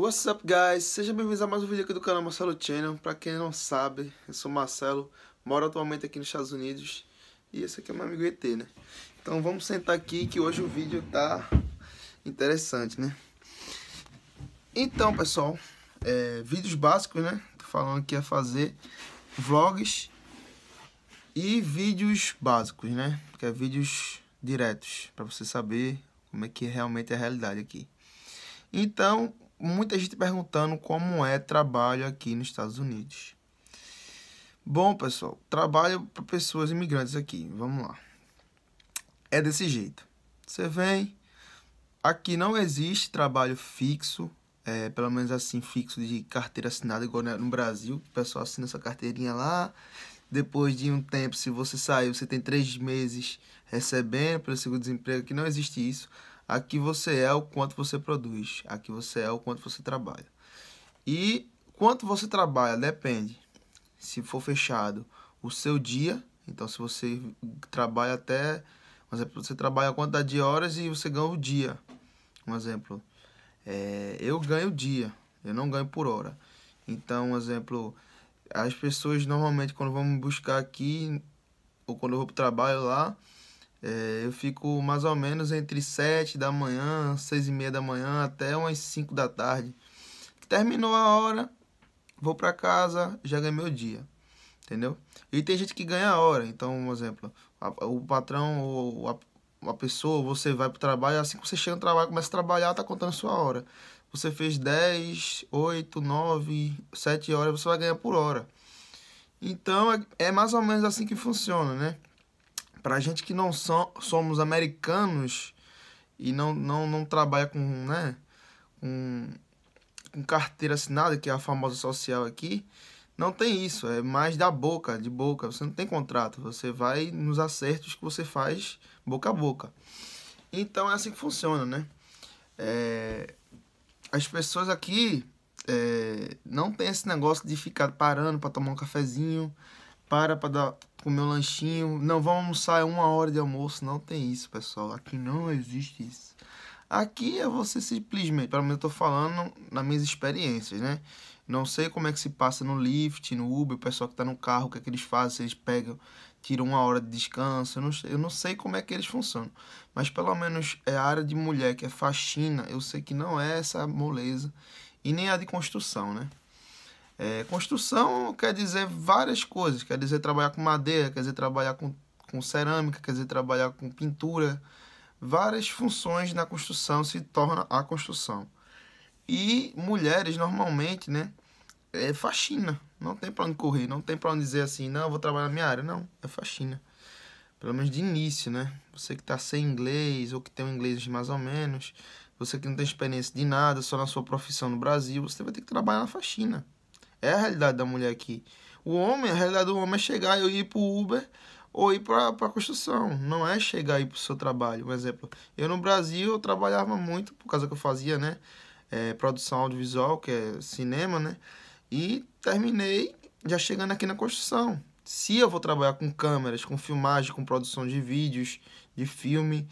What's up, guys? Sejam bem-vindos a mais um vídeo aqui do canal Marcelo Channel. Pra quem não sabe, eu sou Marcelo, moro atualmente aqui nos Estados Unidos e esse aqui é meu amigo ET, né? Então vamos sentar aqui que hoje o vídeo tá interessante, né? Então, pessoal, é, vídeos básicos, né? Tô falando que ia é fazer vlogs e vídeos básicos, né? Que é vídeos diretos, para você saber como é que realmente é a realidade aqui. Então, muita gente perguntando como é trabalho aqui nos Estados Unidos. Bom, pessoal, trabalho para pessoas imigrantes aqui. Vamos lá. É desse jeito. Você vem. Aqui não existe trabalho fixo, é, pelo menos assim, fixo de carteira assinada, igual no Brasil. O pessoal assina essa carteirinha lá. Depois de um tempo, se você saiu, você tem três meses recebendo pelo seguro-desemprego. Aqui não existe isso. Aqui você é o quanto você produz. Aqui você é o quanto você trabalha. E quanto você trabalha depende. Se for fechado o seu dia, então se você trabalha até, por exemplo, você trabalha a quantidade de horas e você ganha o dia. Um exemplo, é, eu ganho o dia, eu não ganho por hora. Então, um exemplo, as pessoas normalmente quando vão me buscar aqui ou quando eu vou para o trabalho lá, é, eu fico mais ou menos entre 7 da manhã, 6 e meia da manhã até umas 5 da tarde. Terminou a hora, vou para casa, já ganhei meu dia. Entendeu? E tem gente que ganha a hora. Então, por um exemplo, a, o patrão ou a, a pessoa, você vai pro trabalho, assim que você chega no trabalho, começa a trabalhar, tá contando sua hora. Você fez 10, 8, 9, 7 horas, você vai ganhar por hora. Então, é, é mais ou menos assim que funciona, né? Pra gente que não so, somos americanos e não, não, não trabalha com, né, com, com carteira assinada, que é a famosa social aqui, não tem isso, é mais da boca, de boca. Você não tem contrato, você vai nos acertos que você faz boca a boca. Então é assim que funciona, né? É, as pessoas aqui é, não tem esse negócio de ficar parando para tomar um cafezinho, para para dar, com meu lanchinho. Não, vamos almoçar é uma hora de almoço. Não tem isso, pessoal. Aqui não existe isso. Aqui é você simplesmente, pelo menos eu tô falando nas minhas experiências, né? Não sei como é que se passa no Lyft, no Uber, o pessoal que tá no carro, o que é que eles fazem, se eles pegam, tiram uma hora de descanso, eu não, eu não sei como é que eles funcionam. Mas pelo menos é a área de mulher que é faxina, eu sei que não é essa moleza. E nem a de construção, né? É, construção quer dizer várias coisas, quer dizer trabalhar com madeira, quer dizer trabalhar com, com cerâmica, quer dizer trabalhar com pintura. Várias funções na construção se torna a construção. E mulheres normalmente, né? É faxina. Não tem para onde correr, não tem para onde dizer assim, não, vou trabalhar na minha área. Não, é faxina. Pelo menos de início, né? Você que tá sem inglês ou que tem um inglês mais ou menos, você que não tem experiência de nada, só na sua profissão no Brasil, você vai ter que trabalhar na faxina. É a realidade da mulher aqui. O homem, a realidade do homem é chegar e ir pro Uber ou ir para a construção. Não é chegar e ir para o seu trabalho. Um exemplo, eu no Brasil eu trabalhava muito, por causa que eu fazia, né? É, produção audiovisual, que é cinema, né? E terminei já chegando aqui na construção. Se eu vou trabalhar com câmeras, com filmagem, com produção de vídeos, de filme,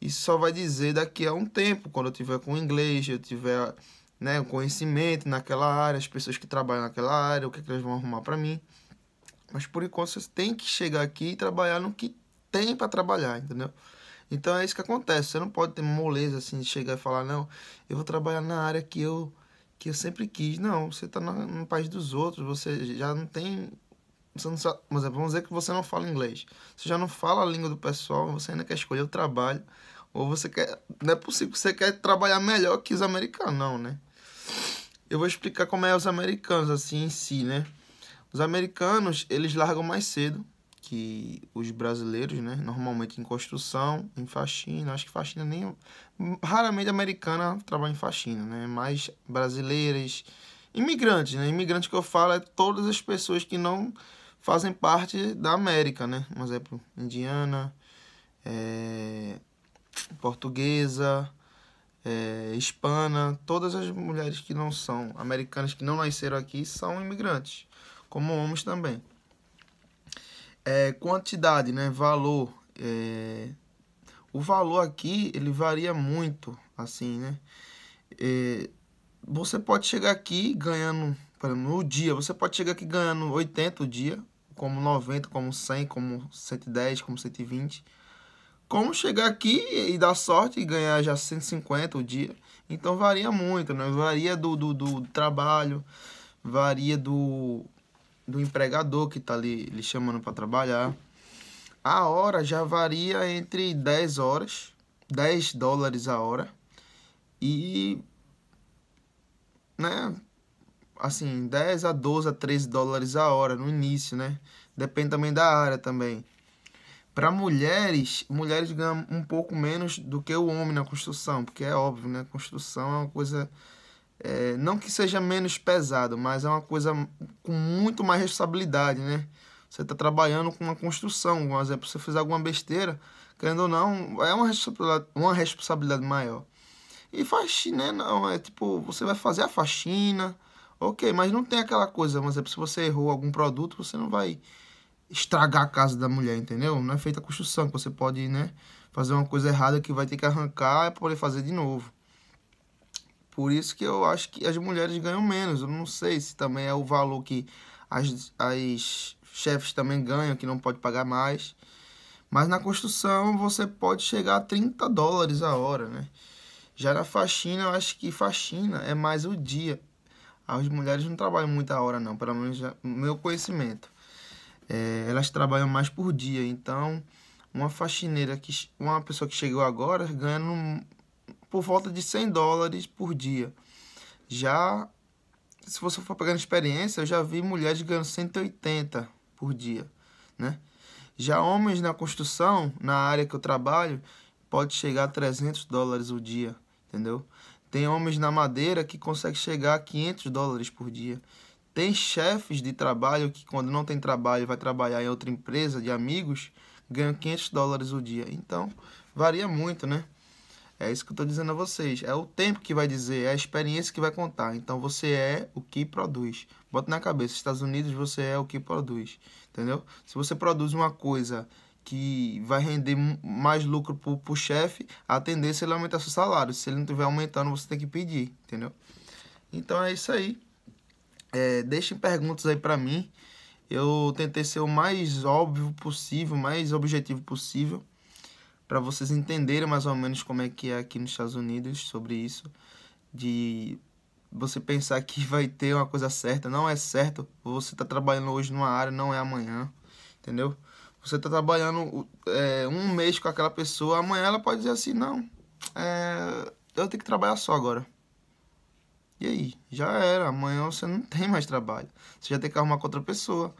isso só vai dizer daqui a um tempo, quando eu tiver com inglês, eu tiver né, o conhecimento naquela área, as pessoas que trabalham naquela área, o que, é que elas vão arrumar para mim. Mas por enquanto você tem que chegar aqui e trabalhar no que tem para trabalhar, entendeu? Então é isso que acontece. Você não pode ter moleza assim de chegar e falar não, eu vou trabalhar na área que eu que eu sempre quis. Não, você tá no, no país dos outros, você já não tem você não sabe, mas vamos dizer que você não fala inglês. Você já não fala a língua do pessoal, você ainda quer escolher o trabalho ou você quer, não é possível que você quer trabalhar melhor que os americanos, não, né? Eu vou explicar como é os americanos, assim, em si, né? Os americanos, eles largam mais cedo que os brasileiros, né? Normalmente em construção, em faxina. Acho que faxina nem... Raramente americana trabalha em faxina, né? Mais brasileiras, imigrantes, né? Imigrante que eu falo é todas as pessoas que não fazem parte da América, né? Um exemplo, indiana, é... portuguesa é, hispana, todas as mulheres que não são americanas, que não nasceram aqui, são imigrantes, como homens também. É, quantidade, né, valor. É, o valor aqui, ele varia muito, assim, né? É, você pode chegar aqui ganhando, no dia, você pode chegar aqui ganhando 80 o dia, como 90, como 100, como 110, como 120 como chegar aqui e dar sorte e ganhar já 150 o dia. Então varia muito, né? Varia do, do, do trabalho, varia do, do empregador que está ali lhe chamando para trabalhar. A hora já varia entre 10 horas, 10 dólares a hora. E né? Assim, 10 a 12 a 13 dólares a hora no início, né? Depende também da área também. Para mulheres, mulheres ganham um pouco menos do que o homem na construção, porque é óbvio, né? Construção é uma coisa. É, não que seja menos pesado, mas é uma coisa com muito mais responsabilidade, né? Você está trabalhando com uma construção, por exemplo, se você fizer alguma besteira, querendo ou não, é uma responsabilidade, uma responsabilidade maior. E faxina, né? não, é tipo, você vai fazer a faxina, ok, mas não tem aquela coisa, por exemplo, se você errou algum produto, você não vai estragar a casa da mulher, entendeu? Não é feita a construção, que você pode, né, fazer uma coisa errada que vai ter que arrancar e poder fazer de novo. Por isso que eu acho que as mulheres ganham menos. Eu não sei se também é o valor que as, as chefes também ganham, que não pode pagar mais. Mas na construção você pode chegar a 30 dólares a hora, né? Já na faxina, eu acho que faxina é mais o dia. As mulheres não trabalham muita hora, não, pelo menos já, meu conhecimento é, elas trabalham mais por dia. Então, uma faxineira, que uma pessoa que chegou agora, ganha por volta de 100 dólares por dia. Já, se você for pegando experiência, eu já vi mulheres ganhando 180 por dia, né? Já homens na construção, na área que eu trabalho, pode chegar a 300 dólares o dia, entendeu? Tem homens na madeira que consegue chegar a 500 dólares por dia. Tem chefes de trabalho que, quando não tem trabalho, vai trabalhar em outra empresa de amigos, ganham 500 dólares o dia. Então, varia muito, né? É isso que eu estou dizendo a vocês. É o tempo que vai dizer, é a experiência que vai contar. Então, você é o que produz. Bota na cabeça, Estados Unidos, você é o que produz. Entendeu? Se você produz uma coisa que vai render mais lucro para o chefe, a tendência é ele aumentar seu salário. Se ele não estiver aumentando, você tem que pedir, entendeu? Então é isso aí. É, deixem perguntas aí para mim. Eu tentei ser o mais óbvio possível, mais objetivo possível, para vocês entenderem mais ou menos como é que é aqui nos Estados Unidos sobre isso, de você pensar que vai ter uma coisa certa, não é certo. Você está trabalhando hoje numa área, não é amanhã, entendeu? Você está trabalhando é, um mês com aquela pessoa, amanhã ela pode dizer assim, não, é, eu tenho que trabalhar só agora. E aí? Já era. Amanhã você não tem mais trabalho. Você já tem que arrumar com outra pessoa.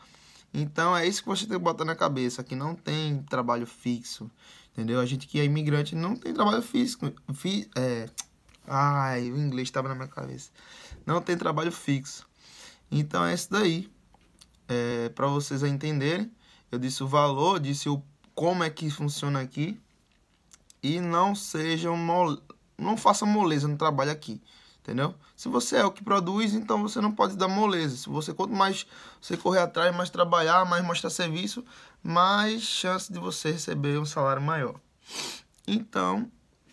Então é isso que você tem que botar na cabeça, que não tem trabalho fixo. Entendeu? A gente que é imigrante não tem trabalho fixo Fi, é... Ai, o inglês estava na minha cabeça. Não tem trabalho fixo. Então é isso daí. É, para vocês entenderem, eu disse o valor, disse o como é que funciona aqui. E não sejam mole... não façam moleza no trabalho aqui entendeu? Se você é o que produz, então você não pode dar moleza. Se você quanto mais você correr atrás, mais trabalhar, mais mostrar serviço, mais chance de você receber um salário maior. Então,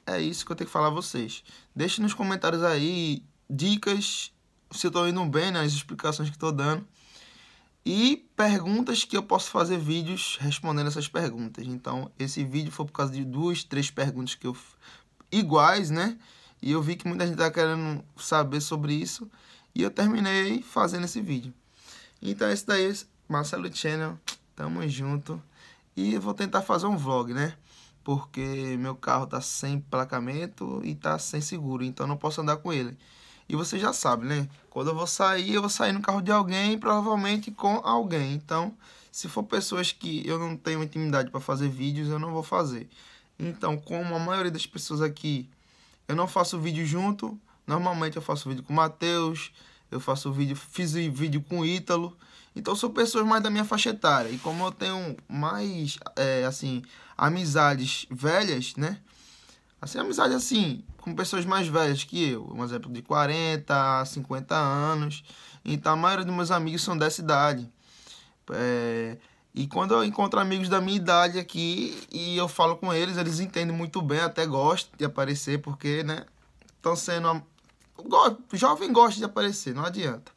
é isso que eu tenho que falar a vocês. Deixe nos comentários aí dicas, se eu tô indo bem nas né, explicações que estou dando. E perguntas que eu posso fazer vídeos respondendo essas perguntas. Então, esse vídeo foi por causa de duas, três perguntas que eu iguais, né? E eu vi que muita gente tá querendo saber sobre isso. E eu terminei fazendo esse vídeo. Então esse é daí, Marcelo Channel, tamo junto. E eu vou tentar fazer um vlog, né? Porque meu carro tá sem placamento e tá sem seguro, então não posso andar com ele. E você já sabe, né? Quando eu vou sair, eu vou sair no carro de alguém, provavelmente com alguém. Então, se for pessoas que eu não tenho intimidade para fazer vídeos, eu não vou fazer. Então, como a maioria das pessoas aqui eu não faço vídeo junto. Normalmente eu faço vídeo com o Matheus, eu faço vídeo, fiz vídeo com o Ítalo. Então são pessoas mais da minha faixa etária. E como eu tenho mais, é, assim, amizades velhas, né? Assim, amizade assim, com pessoas mais velhas que eu. Um exemplo de 40, 50 anos. Então a maioria dos meus amigos são dessa idade. É, e quando eu encontro amigos da minha idade aqui e eu falo com eles, eles entendem muito bem, até gostam de aparecer, porque, né? Estão sendo. Jovem gosta de aparecer, não adianta.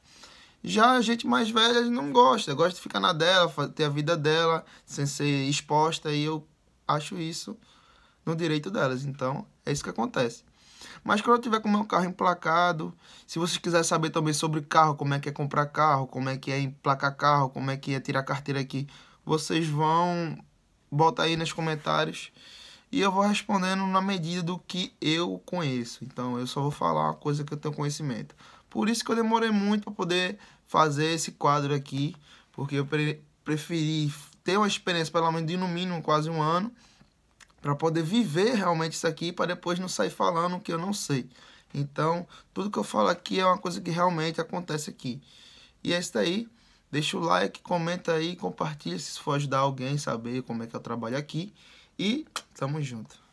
Já a gente mais velha não gosta, gosta de ficar na dela, ter a vida dela, sem ser exposta, e eu acho isso no direito delas. Então, é isso que acontece. Mas quando eu tiver com meu carro emplacado, se vocês quiserem saber também sobre carro, como é que é comprar carro, como é que é emplacar carro, como é que é tirar carteira aqui, vocês vão botar aí nos comentários e eu vou respondendo na medida do que eu conheço. Então eu só vou falar uma coisa que eu tenho conhecimento. Por isso que eu demorei muito para poder fazer esse quadro aqui, porque eu pre preferi ter uma experiência pelo menos de no mínimo quase um ano para poder viver realmente isso aqui para depois não sair falando o que eu não sei. Então, tudo que eu falo aqui é uma coisa que realmente acontece aqui. E é isso aí. Deixa o like, comenta aí, compartilha se for ajudar alguém a saber como é que eu trabalho aqui. E tamo junto.